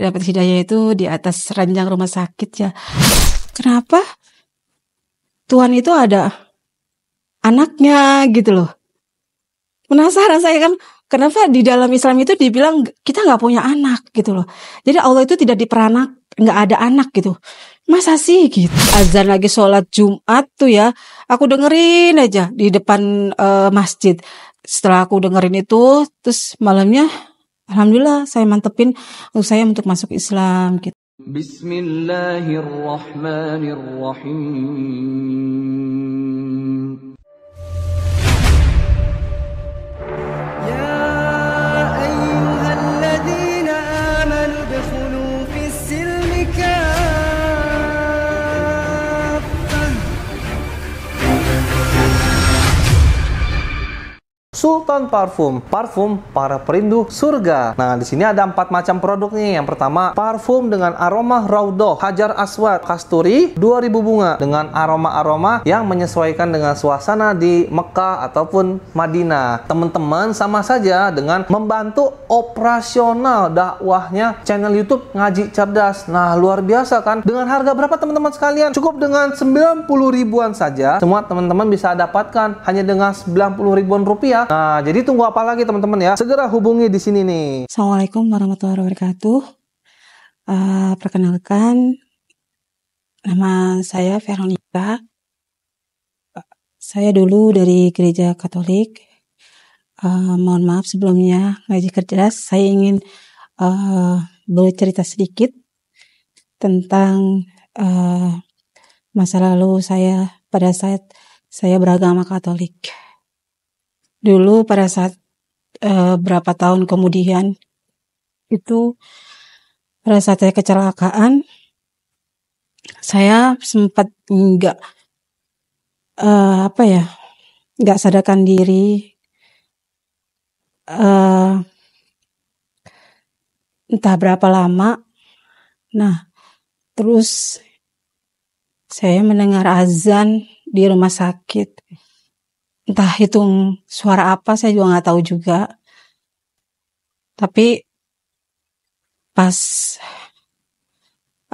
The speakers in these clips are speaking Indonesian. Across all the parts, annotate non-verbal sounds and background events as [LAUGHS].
dapat hidayah itu di atas ranjang rumah sakit ya. Kenapa? Tuhan itu ada anaknya gitu loh. Penasaran saya kan kenapa di dalam Islam itu dibilang kita nggak punya anak gitu loh. Jadi Allah itu tidak diperanak, nggak ada anak gitu. Masa sih gitu? Azan lagi sholat Jumat tuh ya, aku dengerin aja di depan uh, masjid. Setelah aku dengerin itu, terus malamnya Alhamdulillah saya mantepin saya untuk masuk Islam gitu. Bismillahirrahmanirrahim. Sultan Parfum, parfum para perindu surga. Nah, di sini ada empat macam produk nih. Yang pertama, parfum dengan aroma raudoh, hajar aswad, kasturi, 2000 bunga dengan aroma-aroma yang menyesuaikan dengan suasana di Mekah ataupun Madinah. Teman-teman sama saja dengan membantu operasional dakwahnya channel YouTube Ngaji Cerdas. Nah, luar biasa kan? Dengan harga berapa teman-teman sekalian? Cukup dengan 90 ribuan saja. Semua teman-teman bisa dapatkan hanya dengan 90 ribuan rupiah Nah, jadi tunggu apa lagi teman-teman ya? Segera hubungi di sini nih. Assalamualaikum warahmatullahi wabarakatuh. Uh, perkenalkan, nama saya Veronica. Saya dulu dari gereja Katolik. Uh, mohon maaf sebelumnya ngaji kerjas. Saya ingin uh, eh, cerita sedikit tentang uh, masa lalu saya pada saat saya beragama Katolik dulu pada saat e, berapa tahun kemudian itu pada saat saya kecelakaan saya sempat nggak e, apa ya nggak sadarkan diri e, entah berapa lama nah terus saya mendengar azan di rumah sakit entah hitung suara apa saya juga nggak tahu juga tapi pas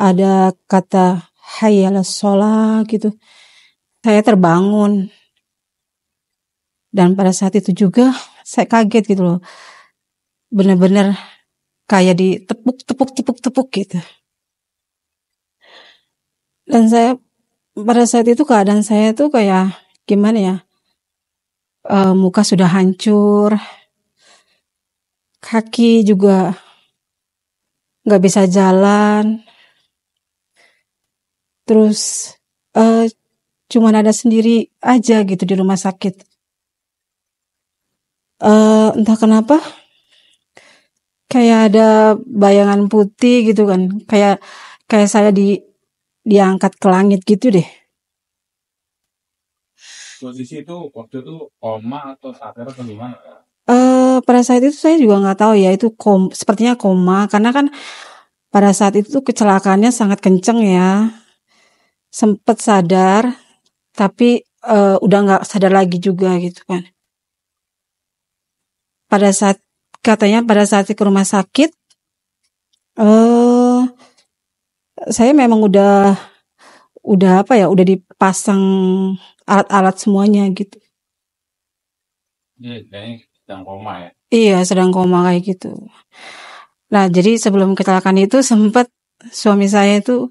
ada kata hayal sholat gitu saya terbangun dan pada saat itu juga saya kaget gitu loh bener-bener kayak ditepuk tepuk tepuk tepuk gitu dan saya pada saat itu keadaan saya tuh kayak gimana ya e, muka sudah hancur, kaki juga nggak bisa jalan, terus e, cuman ada sendiri aja gitu di rumah sakit. E, entah kenapa, kayak ada bayangan putih gitu kan, kayak kayak saya di diangkat ke langit gitu deh posisi itu waktu itu koma atau sadar atau gimana? Uh, pada saat itu saya juga nggak tahu ya itu kom sepertinya koma karena kan pada saat itu kecelakaannya sangat kenceng ya sempet sadar tapi uh, udah nggak sadar lagi juga gitu kan pada saat katanya pada saat ke rumah sakit uh, saya memang udah udah apa ya udah dipasang alat-alat semuanya gitu. Iya, sedang koma ya. Iya, sedang koma kayak gitu. Nah, jadi sebelum kecelakaan itu sempat suami saya itu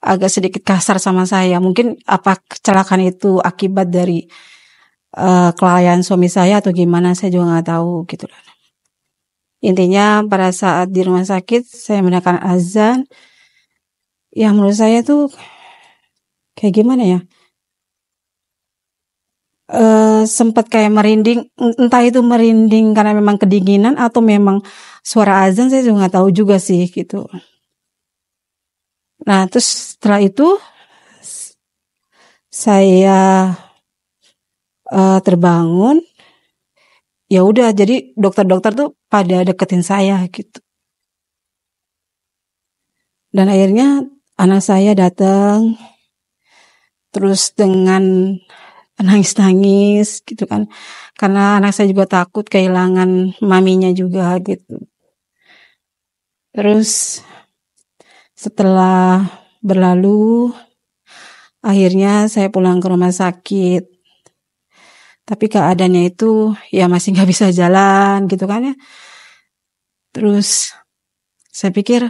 agak sedikit kasar sama saya. Mungkin apa kecelakaan itu akibat dari uh, kelalaian suami saya atau gimana saya juga nggak tahu gitu loh. Intinya pada saat di rumah sakit saya mendengarkan azan yang menurut saya tuh kayak gimana ya? uh, eh, sempat kayak merinding entah itu merinding karena memang kedinginan atau memang suara azan saya juga nggak tahu juga sih gitu nah terus setelah itu saya uh, terbangun ya udah jadi dokter-dokter tuh pada deketin saya gitu dan akhirnya anak saya datang terus dengan nangis-nangis gitu kan karena anak saya juga takut kehilangan maminya juga gitu terus setelah berlalu akhirnya saya pulang ke rumah sakit tapi keadaannya itu ya masih nggak bisa jalan gitu kan ya terus saya pikir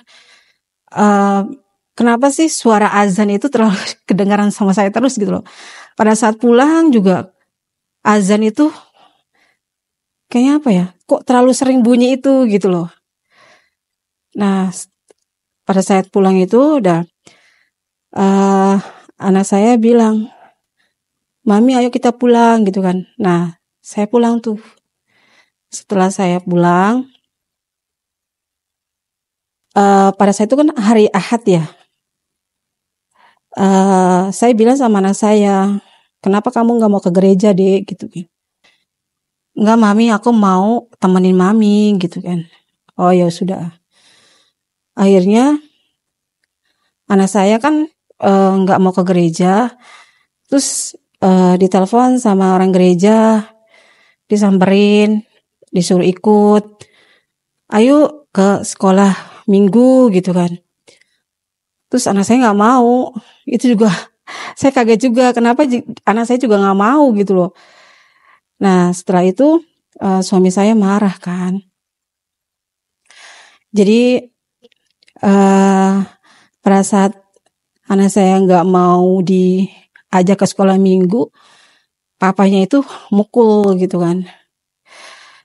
uh, kenapa sih suara azan itu terlalu [LAUGHS] kedengaran sama saya terus gitu loh pada saat pulang juga azan itu kayaknya apa ya? Kok terlalu sering bunyi itu gitu loh. Nah, pada saat pulang itu udah uh, anak saya bilang, "Mami, ayo kita pulang." gitu kan. Nah, saya pulang tuh. Setelah saya pulang, uh, pada saat itu kan hari Ahad ya. Uh, saya bilang sama anak saya, kenapa kamu nggak mau ke gereja deh gitu kan nggak mami aku mau temenin mami gitu kan oh ya sudah akhirnya anak saya kan eh, nggak uh, mau ke gereja terus uh, ditelepon sama orang gereja disamperin disuruh ikut ayo ke sekolah minggu gitu kan terus anak saya nggak mau itu juga saya kaget juga kenapa anak saya juga nggak mau gitu loh nah setelah itu uh, suami saya marah kan jadi uh, pada saat anak saya nggak mau diajak ke sekolah minggu papanya itu mukul gitu kan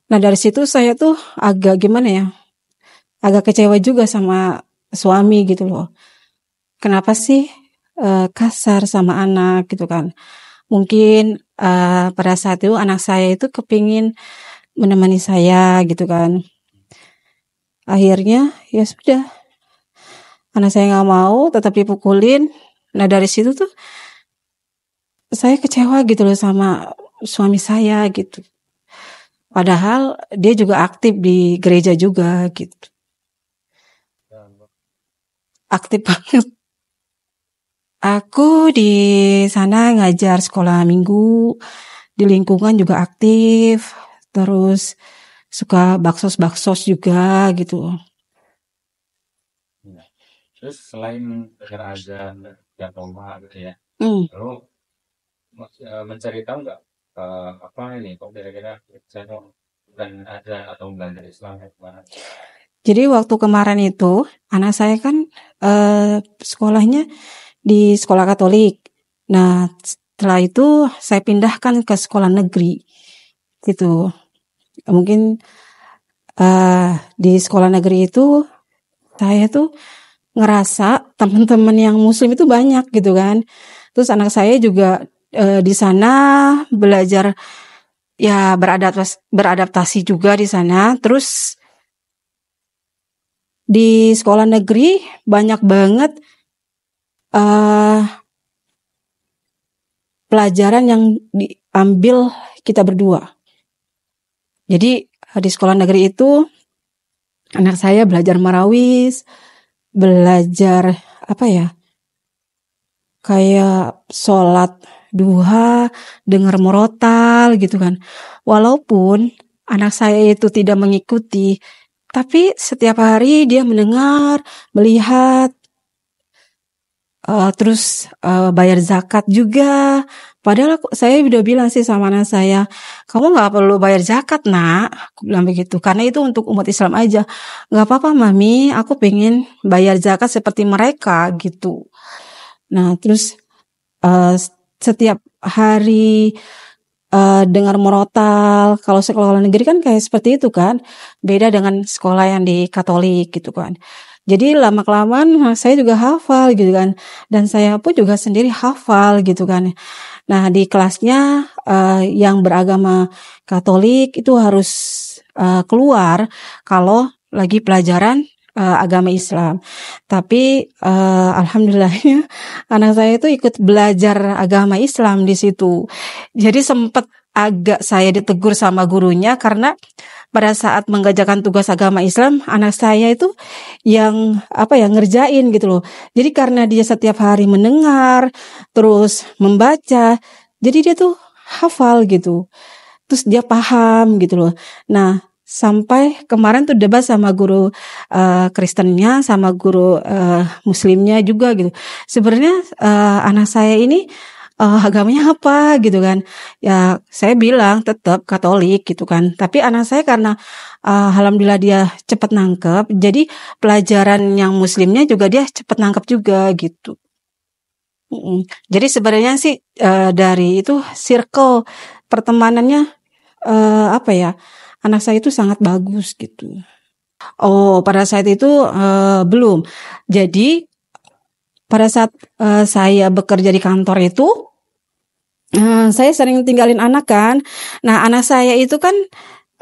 nah dari situ saya tuh agak gimana ya agak kecewa juga sama suami gitu loh kenapa sih Eh, kasar sama anak gitu kan. Mungkin uh, pada saat itu anak saya itu kepingin menemani saya gitu kan. Akhirnya ya sudah anak saya nggak mau tetap dipukulin. Nah dari situ tuh saya kecewa gitu loh sama suami saya gitu. Padahal dia juga aktif di gereja juga gitu. Ya, aktif [LAUGHS] banget. Aku di sana ngajar sekolah minggu, di lingkungan juga aktif, terus suka baksos-baksos juga gitu. Iya. Terus selain kerajaan Gatoma gitu ya, mm. lalu e, mencari tahu nggak uh, apa ini kok kira-kira dan ada atau belajar Islam kemana? Jadi waktu kemarin itu anak saya kan uh, sekolahnya di sekolah Katolik. Nah, setelah itu saya pindahkan ke sekolah negeri. Gitu. Mungkin uh, di sekolah negeri itu saya tuh ngerasa teman-teman yang muslim itu banyak gitu kan. Terus anak saya juga uh, di sana belajar ya beradaptasi, beradaptasi juga di sana. Terus di sekolah negeri banyak banget uh, pelajaran yang diambil kita berdua. Jadi di sekolah negeri itu anak saya belajar marawis, belajar apa ya? Kayak sholat duha, dengar morotal gitu kan. Walaupun anak saya itu tidak mengikuti, tapi setiap hari dia mendengar, melihat, uh, terus uh, bayar zakat juga. Padahal aku, saya udah bilang sih sama anak saya, kamu nggak perlu bayar zakat nak, aku bilang begitu. Karena itu untuk umat Islam aja. Nggak apa-apa mami, aku pengen bayar zakat seperti mereka gitu. Nah terus uh, setiap hari uh, dengar morotal, kalau sekolah negeri kan kayak seperti itu kan, beda dengan sekolah yang di Katolik gitu kan. Jadi lama-kelamaan nah, saya juga hafal gitu kan. Dan saya pun juga sendiri hafal gitu kan. Nah di kelasnya uh, yang beragama Katolik itu harus uh, keluar kalau lagi pelajaran uh, agama Islam. Tapi uh, alhamdulillahnya [LAUGHS] anak saya itu ikut belajar agama Islam di situ. Jadi sempat agak saya ditegur sama gurunya karena pada saat mengerjakan tugas agama Islam anak saya itu yang apa ya ngerjain gitu loh jadi karena dia setiap hari mendengar terus membaca jadi dia tuh hafal gitu terus dia paham gitu loh nah sampai kemarin tuh debat sama guru uh, Kristennya sama guru uh, Muslimnya juga gitu sebenarnya uh, anak saya ini uh, agamanya apa gitu kan ya saya bilang tetap Katolik gitu kan tapi anak saya karena uh, alhamdulillah dia cepat nangkep jadi pelajaran yang Muslimnya juga dia cepat nangkep juga gitu jadi sebenarnya sih uh, dari itu circle pertemanannya uh, apa ya anak saya itu sangat bagus gitu Oh, pada saat itu uh, belum. Jadi pada saat uh, saya bekerja di kantor itu Nah, saya sering tinggalin anak kan. Nah, anak saya itu kan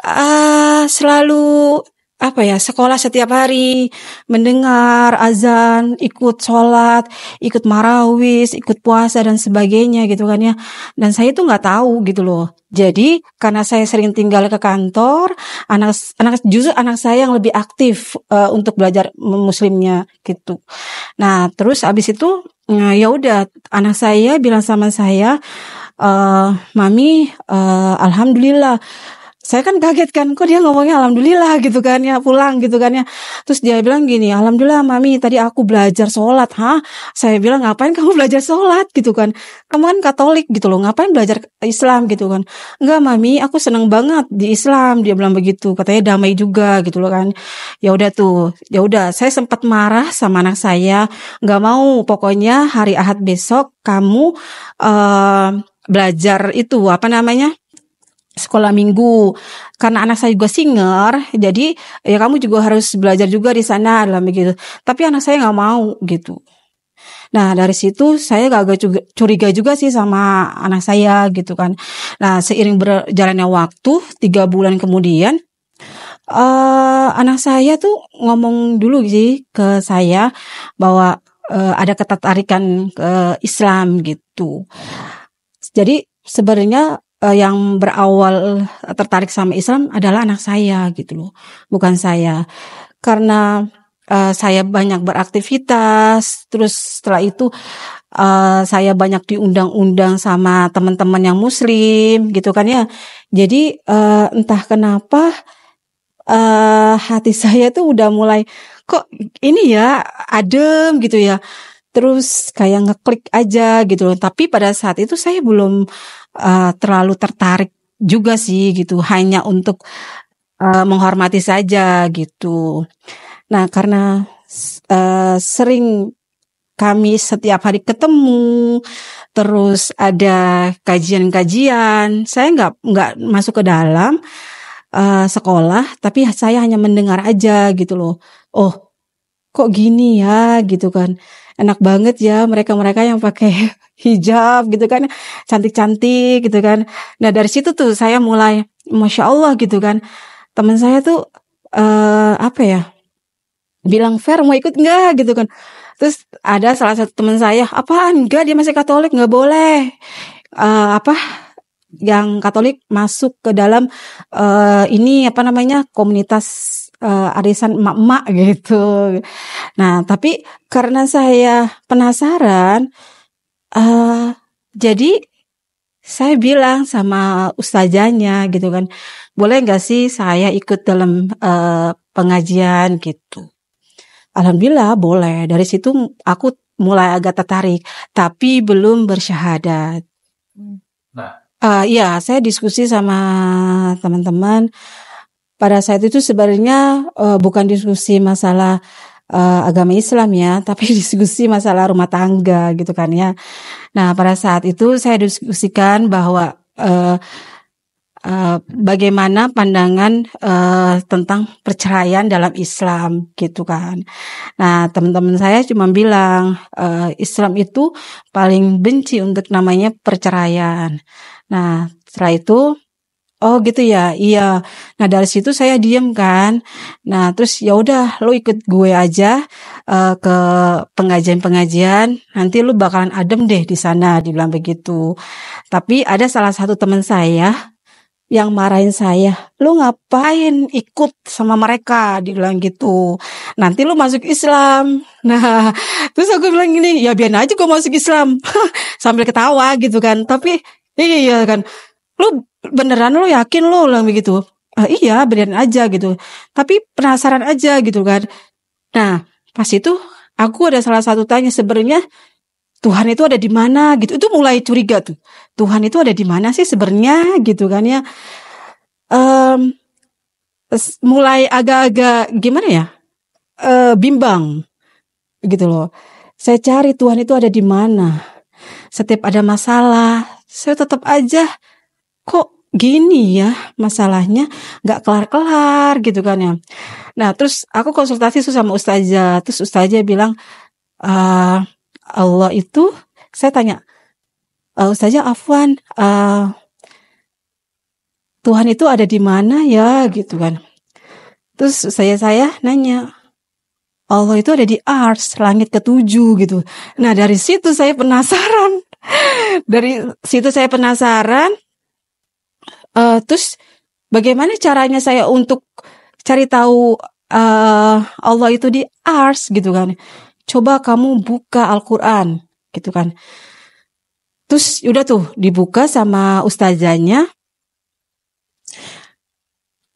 uh, selalu apa ya sekolah setiap hari mendengar azan ikut sholat ikut marawis ikut puasa dan sebagainya gitu kan ya dan saya itu nggak tahu gitu loh jadi karena saya sering tinggal ke kantor anak anak justru anak saya yang lebih aktif uh, untuk belajar muslimnya gitu nah terus abis itu nah, ya udah anak saya bilang sama saya uh, mami uh, alhamdulillah saya kan kaget kan kok dia ngomongnya alhamdulillah gitu kan ya pulang gitu kan ya terus dia bilang gini alhamdulillah mami tadi aku belajar sholat ha. saya bilang ngapain kamu [LAUGHS] belajar sholat gitu kan kamu kan katolik gitu loh ngapain belajar Islam gitu kan enggak mami aku seneng banget di Islam dia bilang begitu katanya damai juga gitu loh kan ya udah tuh ya udah saya sempat marah sama anak saya nggak mau pokoknya hari Ahad besok kamu uh, belajar itu apa namanya sekolah minggu karena anak saya juga singer jadi ya kamu juga harus belajar juga di sana dalam begitu tapi anak saya nggak mau gitu Nah dari situ saya agak curiga juga sih sama anak saya gitu kan. Nah seiring berjalannya waktu tiga bulan kemudian uh, anak saya tuh ngomong dulu sih ke saya bahwa uh, ada ketertarikan ke Islam gitu. Jadi sebenarnya uh, yang berawal eh, tertarik sama Islam adalah anak saya gitu loh, bukan saya. Karena uh, saya banyak beraktivitas, terus setelah itu uh, saya banyak diundang-undang sama teman-teman yang muslim gitu kan ya. Jadi uh, entah kenapa uh, hati [LAUGHS] saya tuh udah mulai kok ini ya adem gitu ya terus kayak ngeklik aja gitu loh. Tapi pada saat itu saya belum uh, terlalu tertarik juga sih gitu, hanya untuk uh, menghormati saja gitu. Nah, karena uh, sering kami setiap hari ketemu, terus ada kajian-kajian. Saya nggak nggak masuk ke dalam uh, sekolah, tapi saya hanya mendengar aja gitu loh. Oh, kok gini ya gitu kan enak banget ya mereka-mereka yang pakai [LAUGHS] hijab gitu kan cantik-cantik gitu kan nah dari situ tuh saya mulai masya Allah gitu kan teman saya tuh uh, apa ya bilang fair mau ikut nggak gitu kan terus ada salah satu teman saya apaan enggak dia masih Katolik nggak boleh uh, apa yang Katolik masuk ke dalam uh, ini apa namanya komunitas uh, arisan emak-emak gitu. Nah, tapi karena saya penasaran, uh, jadi saya bilang sama ustazanya gitu kan, boleh nggak sih saya ikut dalam uh, pengajian gitu. Alhamdulillah boleh. Dari situ aku mulai agak tertarik, tapi belum bersyahadat. Hmm. Nah, uh, ya saya diskusi sama teman-teman pada saat itu sebenarnya uh, bukan diskusi masalah uh, agama Islam ya, [LAUGHS] tapi diskusi masalah rumah tangga gitu kan ya. Nah pada saat itu saya diskusikan bahwa uh, uh, bagaimana pandangan uh, tentang perceraian dalam Islam gitu kan. Nah teman-teman saya cuma bilang uh, Islam itu paling benci untuk namanya perceraian. Nah setelah itu Oh gitu ya, iya. Nah dari situ saya diem kan. Nah terus ya udah, lo ikut gue aja uh, ke pengajian-pengajian. Nanti lo bakalan adem deh di sana, dibilang begitu. Tapi ada salah satu teman saya yang marahin saya, lo ngapain ikut sama mereka? Dibilang gitu. Nanti lo masuk Islam. [LAUGHS] Nah terus aku bilang gini, ya biar aja gue masuk Islam [LAUGHS] sambil ketawa gitu kan. Tapi iya kan, lo beneran lo yakin lo ulang begitu ah, iya beneran aja gitu tapi penasaran aja gitu kan nah pas itu aku ada salah satu tanya sebenarnya Tuhan itu ada di mana gitu itu mulai curiga tuh Tuhan itu ada di mana sih sebenarnya gitu kan ya um, mulai agak-agak gimana ya uh, bimbang gitu loh saya cari Tuhan itu ada di mana setiap ada masalah saya tetap aja kok gini ya masalahnya nggak kelar-kelar gitu kan ya. Nah terus aku konsultasi tuh sama ustazah, terus ustazah bilang e, Allah itu saya tanya e, ustazah Afwan e, Tuhan itu ada di mana ya gitu kan. Terus saya saya nanya Allah itu ada di ars langit ketujuh gitu. Nah dari situ saya penasaran, [LAUGHS] dari situ saya penasaran uh, terus bagaimana caranya saya untuk cari tahu uh, Allah itu di ars gitu kan coba kamu buka Al-Quran gitu kan terus udah tuh dibuka sama Ustazanya,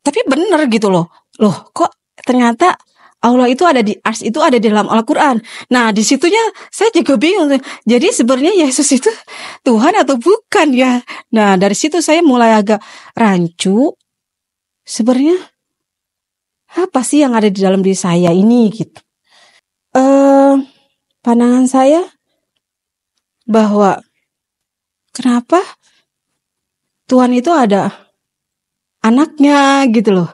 tapi bener gitu loh loh kok ternyata Allah itu ada di ars itu ada di dalam Al-Quran. Nah disitunya saya juga bingung. Jadi sebenarnya Yesus itu Tuhan atau bukan ya? Nah dari situ saya mulai agak rancu. Sebenarnya apa sih yang ada di dalam diri saya ini gitu? Uh, pandangan saya bahwa kenapa Tuhan itu ada anaknya gitu loh.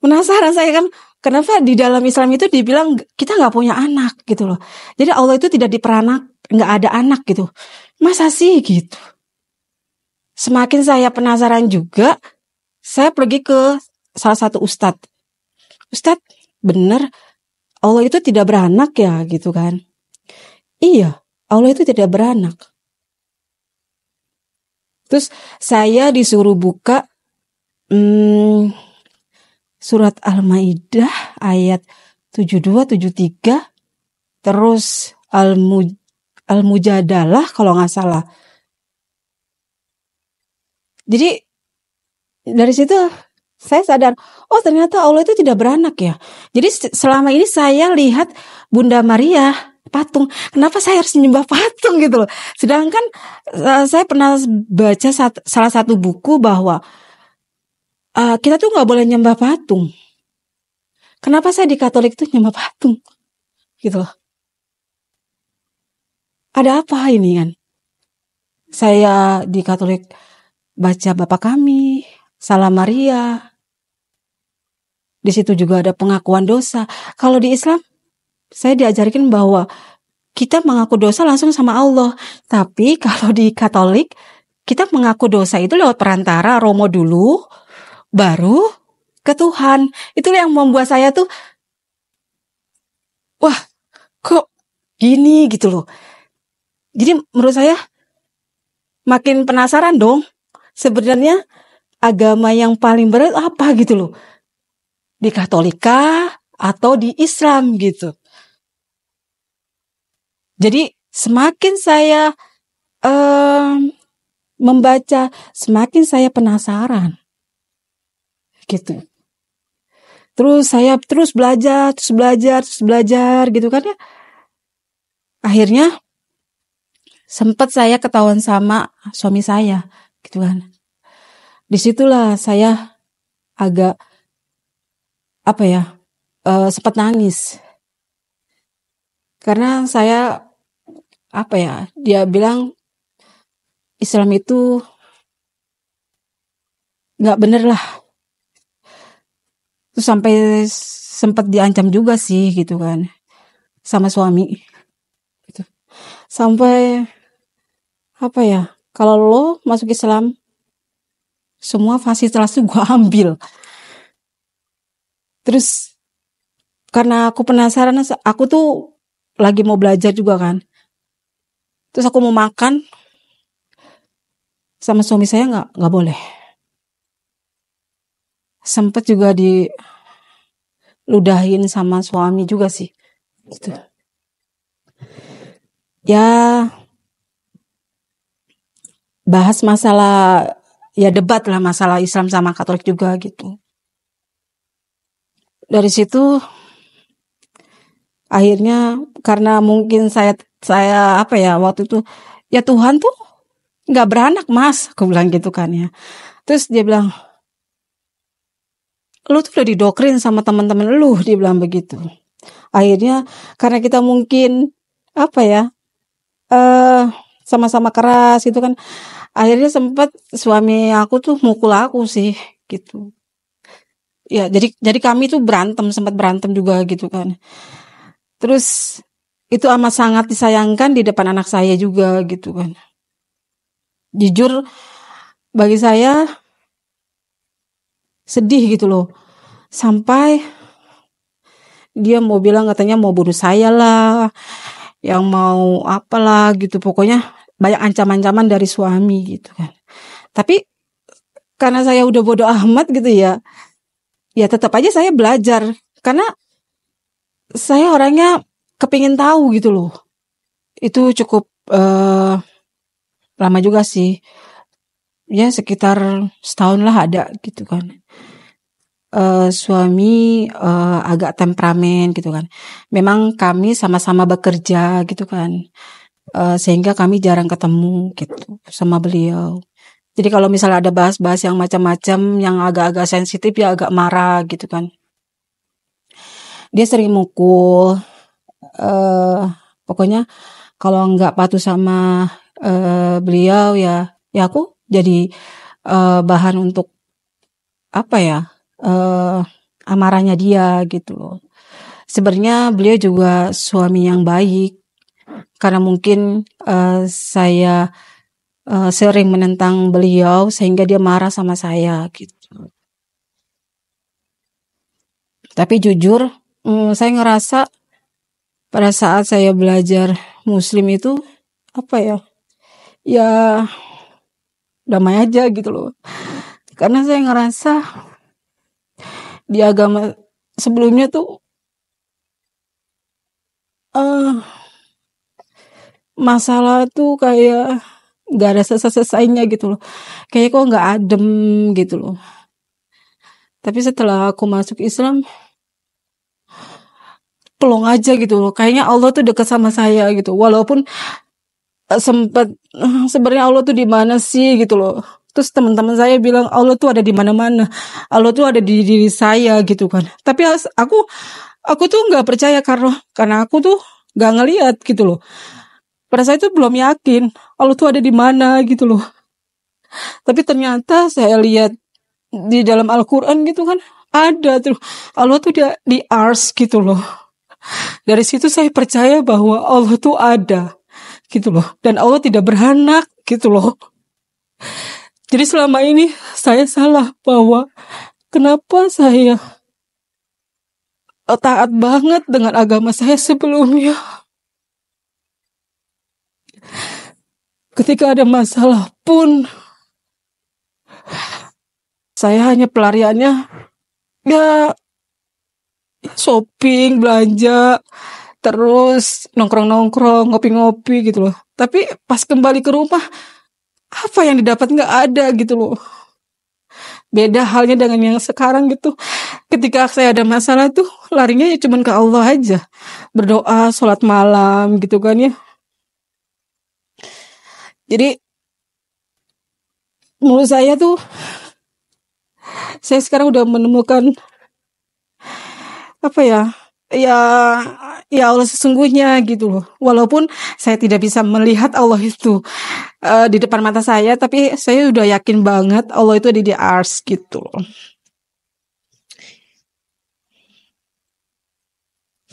Penasaran saya kan Kenapa di dalam Islam itu dibilang kita nggak punya anak gitu loh. Jadi Allah itu tidak diperanak, nggak ada anak gitu. Masa sih gitu? Semakin saya penasaran juga, saya pergi ke salah satu ustadz. Ustadz, bener Allah itu tidak beranak ya gitu kan? Iya, Allah itu tidak beranak. Terus saya disuruh buka hmm, surat Al-Maidah ayat 72 73 terus Al-Mujadalah kalau nggak salah. Jadi dari situ saya sadar, oh ternyata Allah itu tidak beranak ya. Jadi selama ini saya lihat Bunda Maria patung. Kenapa saya harus menyembah patung gitu loh. Sedangkan eh, saya pernah baca salah satu buku bahwa uh, kita tuh nggak boleh nyembah patung. Kenapa saya di Katolik tuh nyembah patung? Gitu loh. Ada apa ini kan? Saya di Katolik baca Bapak Kami, Salam Maria. Di situ juga ada pengakuan dosa. Kalau di Islam, saya diajarkan bahwa kita mengaku dosa langsung sama Allah. Tapi kalau di Katolik, kita mengaku dosa itu lewat perantara Romo dulu, baru ke Tuhan. Itu yang membuat saya tuh wah, kok gini gitu loh. Jadi menurut saya makin penasaran dong. Sebenarnya agama yang paling berat apa gitu loh. Di Katolika atau di Islam gitu. Jadi semakin saya um, membaca, semakin saya penasaran gitu terus saya terus belajar terus belajar terus belajar gitu kan ya akhirnya sempat saya ketahuan sama suami saya gitu kan disitulah saya agak apa ya uh, eh, sempat nangis karena saya apa ya dia bilang Islam itu nggak bener lah terus sampai sempat diancam juga sih gitu kan sama suami gitu. sampai apa ya kalau lo masuk Islam semua fasilitas itu gue ambil terus karena aku penasaran aku tuh lagi mau belajar juga kan terus aku mau makan sama suami saya nggak nggak boleh sempet juga di ludahin sama suami juga sih gitu ya bahas masalah ya debat lah masalah Islam sama Katolik juga gitu dari situ akhirnya karena mungkin saya saya apa ya waktu itu ya Tuhan tuh nggak beranak mas aku bilang gitu kan ya terus dia bilang lu tuh udah didokrin sama teman-teman lu [LAUGHS] dia bilang begitu akhirnya karena kita mungkin apa ya eh uh, sama-sama keras gitu kan akhirnya sempat suami aku tuh mukul aku sih gitu ya jadi jadi kami tuh berantem sempat berantem juga gitu kan terus itu amat sangat disayangkan di depan anak saya juga gitu kan jujur bagi saya sedih gitu loh sampai dia mau bilang katanya mau bunuh saya lah yang mau apalah gitu pokoknya banyak ancaman-ancaman dari suami gitu kan tapi karena saya udah bodoh amat gitu ya ya tetap aja saya belajar karena saya orangnya kepingin tahu gitu loh itu cukup uh, lama juga sih ya sekitar setahun lah ada gitu kan uh, suami uh, agak temperamen gitu kan. Memang kami sama-sama bekerja gitu kan. Uh, sehingga kami jarang ketemu gitu sama beliau. Jadi kalau misalnya ada bahas-bahas yang macam-macam yang agak-agak sensitif ya agak marah gitu kan. Dia sering mukul. Uh, pokoknya kalau nggak patuh sama uh, beliau ya ya aku jadi uh, bahan untuk apa ya uh, amarahnya dia gitu loh. Sebenarnya beliau juga suami yang baik karena mungkin uh, saya uh, sering menentang beliau sehingga dia marah sama saya gitu. Tapi jujur, um, saya ngerasa pada saat saya belajar Muslim itu apa ya? Ya damai aja gitu loh. Karena saya ngerasa di agama sebelumnya tuh uh, masalah tuh kayak nggak ada selesai-selesainya gitu loh kayak kok nggak adem gitu loh tapi setelah aku masuk Islam pelong aja gitu loh kayaknya Allah tuh dekat sama saya gitu walaupun eh, sempat eh, sebenarnya Allah tuh di mana sih gitu loh terus teman-teman saya bilang Allah tuh ada di mana-mana Allah tuh ada di diri saya gitu kan tapi aku aku tuh nggak percaya karena karena aku tuh nggak ngelihat gitu loh pada saya itu belum yakin Allah tuh ada di mana gitu loh tapi ternyata saya lihat di dalam Al-Quran gitu kan ada tuh Allah tuh dia di ars gitu loh dari situ saya percaya bahwa Allah tuh ada gitu loh dan Allah tidak beranak gitu loh jadi selama ini saya salah bahwa kenapa saya eh, taat banget dengan agama saya sebelumnya. Ketika ada masalah pun saya hanya pelariannya ya, ya shopping, belanja, terus nongkrong-nongkrong, ngopi-ngopi gitu loh. Tapi pas kembali ke rumah apa yang didapat nggak ada gitu loh beda halnya dengan yang sekarang gitu ketika saya ada masalah tuh larinya ya cuman ke Allah aja berdoa sholat malam gitu kan ya jadi menurut saya tuh saya sekarang udah menemukan apa ya ya ya Allah sesungguhnya gitu loh. Walaupun saya tidak bisa melihat Allah itu uh, di depan mata saya, tapi saya udah yakin banget Allah itu ada di ars gitu loh.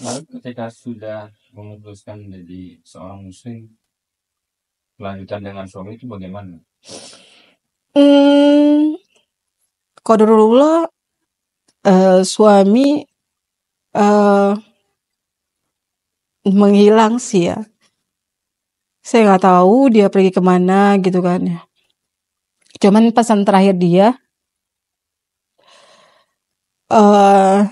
Lalu ketika sudah memutuskan menjadi seorang muslim, lanjutan dengan suami itu bagaimana? Hmm, dulu uh, eh, suami eh, menghilang sih ya saya nggak tahu dia pergi kemana gitu kan ya cuman pesan terakhir dia uh,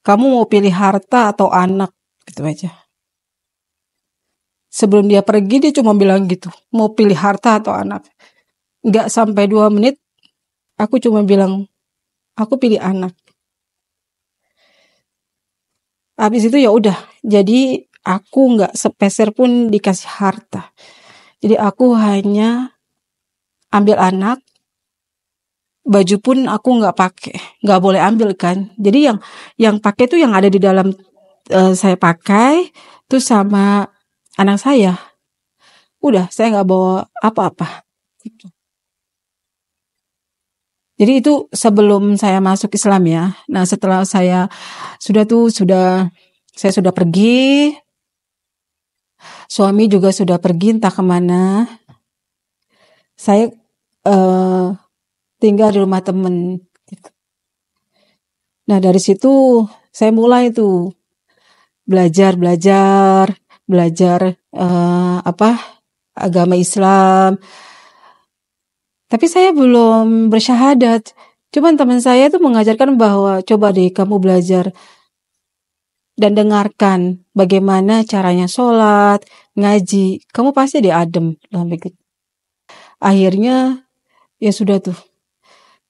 kamu mau pilih harta atau anak gitu aja sebelum dia pergi dia cuma bilang gitu mau pilih harta atau anak nggak sampai dua menit aku cuma bilang aku pilih anak habis itu ya udah jadi aku nggak sepeser pun dikasih harta. Jadi aku hanya ambil anak, baju pun aku nggak pakai, nggak boleh ambil kan. Jadi yang yang pakai tuh yang ada di dalam uh, saya pakai, tuh sama anak saya. Udah, saya nggak bawa apa-apa. Gitu. Jadi itu sebelum saya masuk Islam ya. Nah setelah saya sudah tuh sudah saya sudah pergi, suami juga sudah pergi entah kemana. Saya uh, tinggal di rumah temen. Gitu. Nah dari situ saya mulai tuh belajar belajar belajar uh, apa agama Islam. Tapi saya belum bersyahadat. Cuman teman saya itu mengajarkan bahwa coba deh kamu belajar dan dengarkan bagaimana caranya sholat, ngaji. Kamu pasti dia adem. Gitu. Akhirnya ya sudah tuh.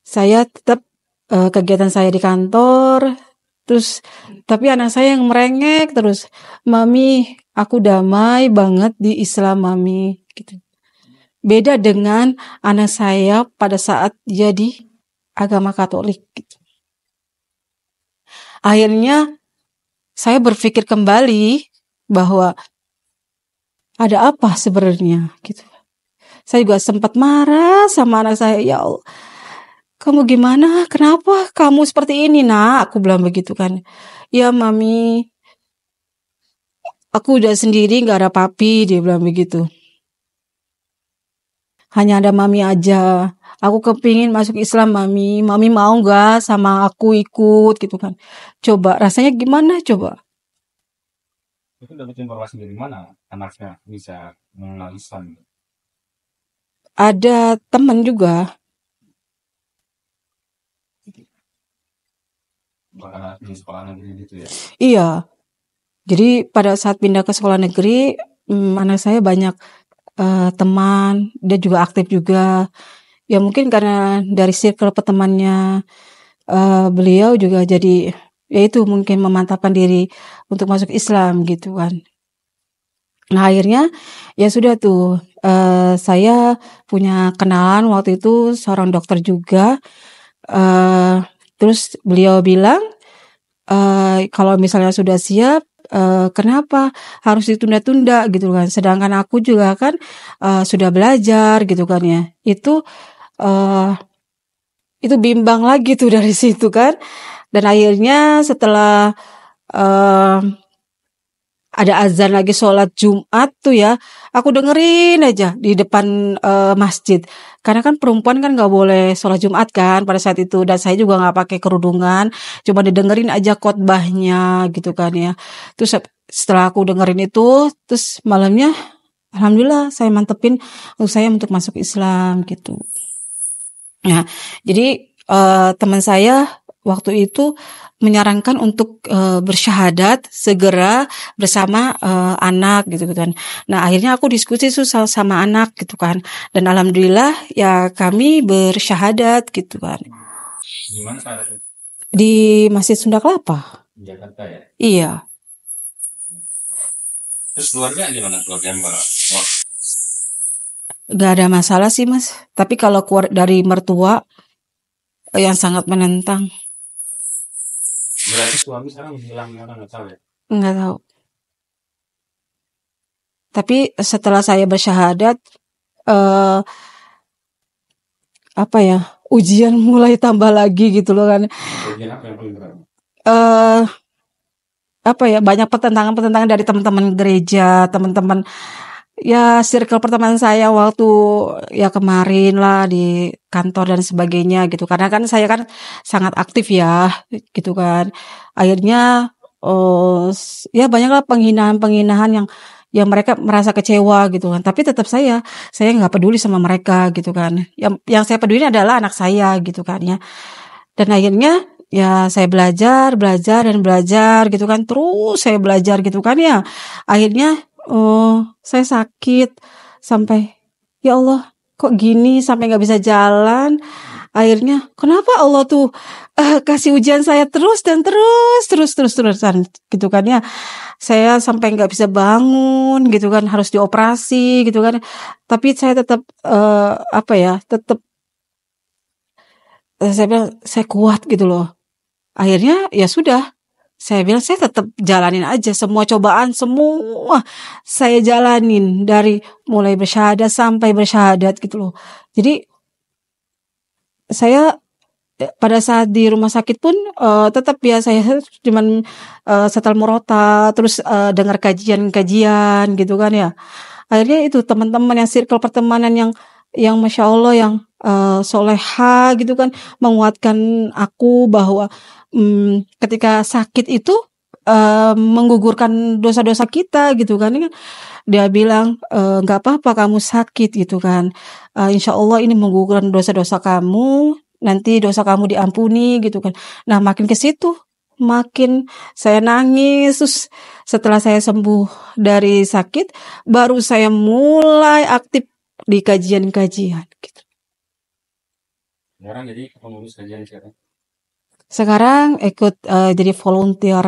Saya tetap uh, kegiatan saya di kantor. Terus tapi anak saya yang merengek terus. Mami, aku damai banget di Islam mami gitu. Beda dengan anak saya pada saat jadi agama Katolik gitu. Akhirnya saya berpikir kembali bahwa ada apa sebenarnya gitu. Saya juga sempat marah sama anak saya, ya Allah. Kamu gimana? Kenapa kamu seperti ini, Nak? Aku bilang begitu kan. Ya, Mami. Aku udah sendiri, nggak ada papi, dia bilang begitu. Hanya ada mami aja aku kepingin masuk Islam mami mami mau nggak sama aku ikut gitu kan coba rasanya gimana coba itu dapat informasi dari mana anaknya bisa mengenal Islam ada teman juga di sekolah negeri gitu ya iya jadi pada saat pindah ke sekolah negeri mm, anak saya banyak uh, teman dia juga aktif juga ya mungkin karena dari circle pertemannya uh, eh, beliau juga jadi ya itu mungkin memantapkan diri untuk masuk Islam gitu kan. Nah akhirnya ya sudah tuh uh, saya punya kenalan waktu itu seorang dokter juga. Uh, terus beliau bilang uh, kalau misalnya sudah siap uh, kenapa harus ditunda-tunda gitu kan sedangkan aku juga kan uh, sudah belajar gitu kan ya itu uh, itu bimbang lagi tuh dari situ kan dan akhirnya setelah uh, ada azan lagi sholat Jumat tuh ya aku dengerin aja di depan uh, masjid karena kan perempuan kan nggak boleh sholat Jumat kan pada saat itu dan saya juga nggak pakai kerudungan cuma didengerin aja khotbahnya gitu kan ya terus setelah aku dengerin itu terus malamnya alhamdulillah saya mantepin untuk oh, saya untuk masuk Islam gitu Nah, jadi uh, teman saya waktu itu menyarankan untuk uh, bersyahadat segera bersama uh, anak gitu, gitu kan. Nah akhirnya aku diskusi susah sama anak gitu kan. Dan alhamdulillah ya kami bersyahadat gitu kan. Gimana Di Masjid Sunda Kelapa. Jakarta ya? Iya. Terus keluarga gimana keluarga mbak? Gak ada masalah sih mas. Tapi kalau keluar dari mertua eh, yang sangat menentang. Berarti suami sekarang hilang ya, nggak tahu ya? Nggak tahu. Tapi setelah saya bersyahadat, eh, apa ya ujian [LAUGHS] mulai tambah lagi gitu loh kan? Ujian apa yang paling berat? Eh, apa ya banyak pertentangan-pertentangan dari teman-teman gereja, teman-teman ya circle pertemanan saya waktu ya kemarin lah di kantor dan sebagainya gitu karena kan saya kan sangat aktif ya gitu kan akhirnya oh ya banyaklah penghinaan penghinaan yang yang mereka merasa kecewa gitu kan tapi tetap saya saya nggak peduli sama mereka gitu kan yang yang saya peduli adalah anak saya gitu kan ya dan akhirnya ya saya belajar belajar dan belajar gitu kan terus saya belajar gitu kan ya akhirnya oh saya sakit sampai ya Allah kok gini sampai nggak bisa jalan akhirnya kenapa Allah tuh uh, kasih ujian saya terus dan terus terus terus terusan gitu kan ya saya sampai nggak bisa bangun gitu kan harus dioperasi gitu kan tapi saya tetap uh, eh, apa ya tetap eh, saya bilang saya kuat gitu loh akhirnya ya sudah saya bilang saya tetap jalanin aja semua cobaan semua saya jalanin dari mulai bersyahadat sampai bersyahadat gitu loh. Jadi saya e, pada saat di rumah sakit pun uh, e, tetap ya saya cuman uh, setel murota terus uh, dengar kajian-kajian gitu kan ya. Akhirnya itu teman-teman yang circle pertemanan yang yang masya Allah yang uh, soleha gitu kan menguatkan aku bahwa um, ketika sakit itu uh, menggugurkan dosa-dosa kita gitu kan, kan dia bilang eh, nggak uh, apa-apa kamu sakit gitu kan uh, insya Allah ini menggugurkan dosa-dosa kamu nanti dosa kamu diampuni gitu kan nah makin ke situ makin saya nangis terus setelah saya sembuh dari sakit baru saya mulai aktif di kajian-kajian gitu sekarang jadi pengurus kajian sekarang. Sekarang ikut uh, jadi volunteer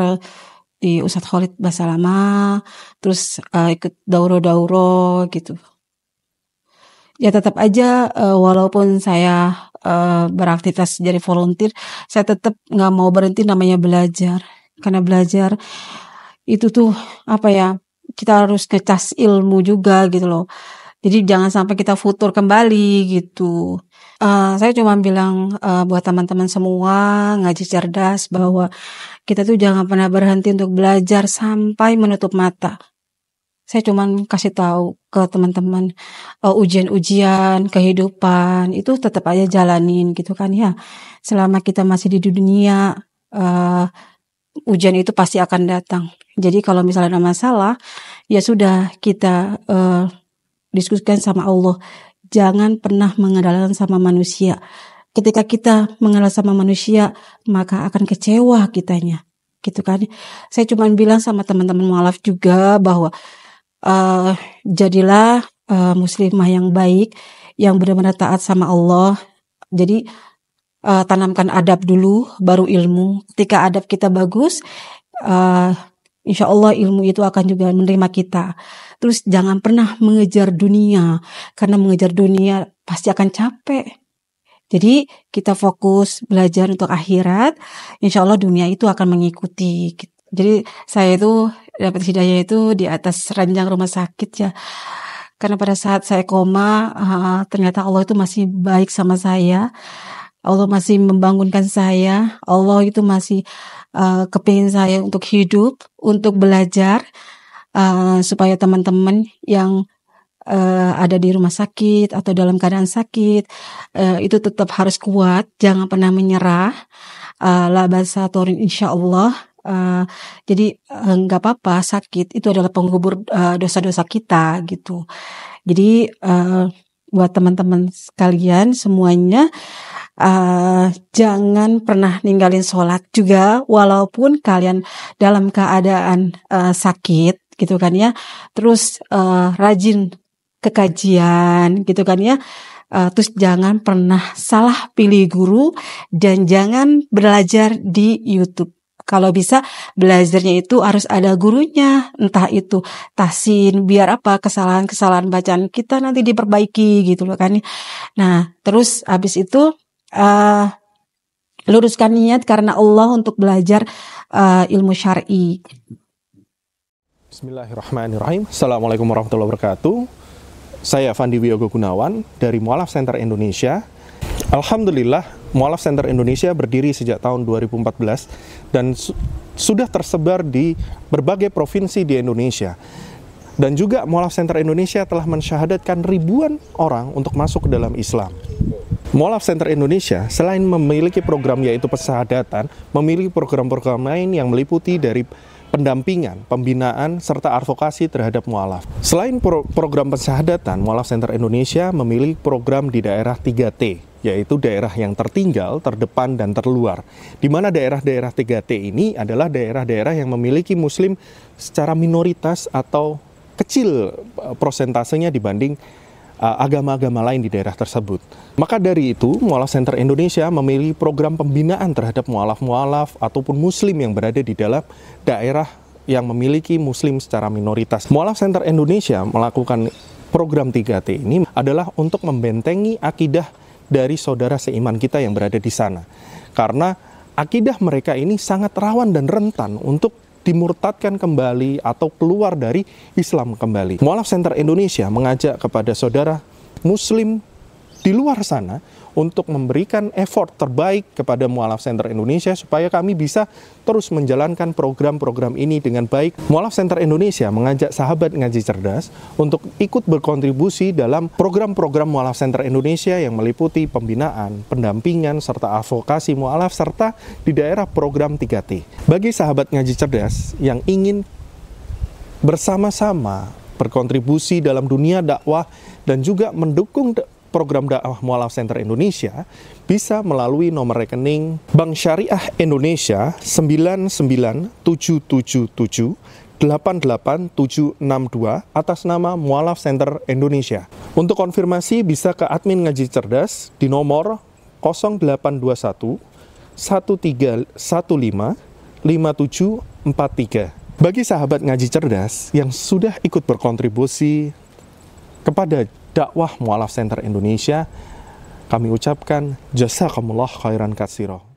di Ustadz Khalid Basalama, terus uh, ikut dauro-dauro gitu. Ya tetap aja uh, walaupun saya uh, beraktivitas jadi volunteer, saya tetap nggak mau berhenti namanya belajar. Karena belajar itu tuh apa ya? Kita harus ngecas ilmu juga gitu loh. Jadi jangan sampai kita futur kembali gitu. Uh, saya cuma bilang uh, buat teman-teman semua ngaji cerdas bahwa kita tuh jangan pernah berhenti untuk belajar sampai menutup mata. Saya cuma kasih tahu ke teman-teman uh, ujian-ujian kehidupan itu tetap aja jalanin gitu kan ya. Selama kita masih di dunia uh, ujian itu pasti akan datang. Jadi kalau misalnya ada masalah ya sudah kita uh, diskusikan sama Allah jangan pernah mengandalkan sama manusia. Ketika kita mengenal sama manusia, maka akan kecewa kitanya. Gitu kan. Saya cuma bilang sama teman-teman mualaf juga bahwa uh, jadilah uh, muslimah yang baik, yang benar-benar taat sama Allah. Jadi uh, tanamkan adab dulu, baru ilmu. Ketika adab kita bagus, uh, Insya Allah ilmu itu akan juga menerima kita. Terus jangan pernah mengejar dunia, karena mengejar dunia pasti akan capek. Jadi kita fokus belajar untuk akhirat, insya Allah dunia itu akan mengikuti. Jadi saya itu dapat hidayah itu di atas ranjang rumah sakit ya. Karena pada saat saya koma, ah, ternyata Allah itu masih baik sama saya. Allah masih membangunkan saya. Allah itu masih uh, eh, kepingin saya untuk hidup, untuk belajar uh, supaya teman-teman yang uh, ada di rumah sakit atau dalam keadaan sakit uh, itu tetap harus kuat, jangan pernah menyerah. Uh, labasa torin insya Allah Uh, jadi nggak uh, apa-apa sakit itu adalah penggubur dosa dosa-dosa kita gitu. Jadi uh, buat teman-teman sekalian semuanya uh, jangan pernah ninggalin sholat juga walaupun kalian dalam keadaan uh, sakit gitu kan ya terus uh, rajin kekajian gitu kan ya uh, terus jangan pernah salah pilih guru dan jangan belajar di YouTube kalau bisa belajarnya itu harus ada gurunya, entah itu tasin, biar apa kesalahan-kesalahan bacaan kita nanti diperbaiki gitu loh kan. Ya. Nah, terus habis itu uh, luruskan niat karena Allah untuk belajar uh, ilmu syar'i. Bismillahirrahmanirrahim. Assalamualaikum warahmatullahi wabarakatuh. Saya Fandi Wiyogo Gunawan dari Mualaf Center Indonesia. Alhamdulillah, Mualaf Center Indonesia berdiri sejak tahun 2014 dan su sudah tersebar di berbagai provinsi di Indonesia. Dan juga Mualaf Center Indonesia telah mensyahadatkan ribuan orang untuk masuk ke dalam Islam. Molaf Center Indonesia selain memiliki program yaitu pesahadatan memiliki program-program lain yang meliputi dari pendampingan, pembinaan, serta advokasi terhadap mualaf. Selain pro program pesahadatan, Mualaf Center Indonesia memiliki program di daerah 3T, yaitu daerah yang tertinggal, terdepan, dan terluar. Di mana daerah-daerah 3T ini adalah daerah-daerah yang memiliki muslim secara minoritas atau kecil e, prosentasenya dibanding Eh, agama-agama lain di daerah tersebut. Maka dari itu, Mualaf Center Indonesia memilih program pembinaan terhadap mualaf-mualaf ataupun muslim yang berada di dalam daerah yang memiliki muslim secara minoritas. Mualaf Center Indonesia melakukan program 3T ini adalah untuk membentengi akidah dari saudara seiman kita yang berada di sana. Karena akidah mereka ini sangat rawan dan rentan untuk dimurtadkan kembali atau keluar dari Islam kembali. Mualaf Center Indonesia mengajak kepada saudara muslim di luar sana untuk memberikan effort terbaik kepada Mualaf Center Indonesia supaya kami bisa terus menjalankan program-program ini dengan baik. Mualaf Center Indonesia mengajak sahabat ngaji cerdas untuk ikut berkontribusi dalam program-program Mualaf Center Indonesia yang meliputi pembinaan, pendampingan, serta advokasi mualaf serta di daerah program 3T. Bagi sahabat ngaji cerdas yang ingin bersama-sama berkontribusi dalam dunia dakwah dan juga mendukung program dakwah mualaf center Indonesia bisa melalui nomor rekening Bank Syariah Indonesia 99777 88762 atas nama Mualaf Center Indonesia. Untuk konfirmasi bisa ke admin ngaji cerdas di nomor 0821 1315 5743. Bagi sahabat ngaji cerdas yang sudah ikut berkontribusi kepada dakwah mualaf center Indonesia kami ucapkan jasa jazakumullah khairan katsiro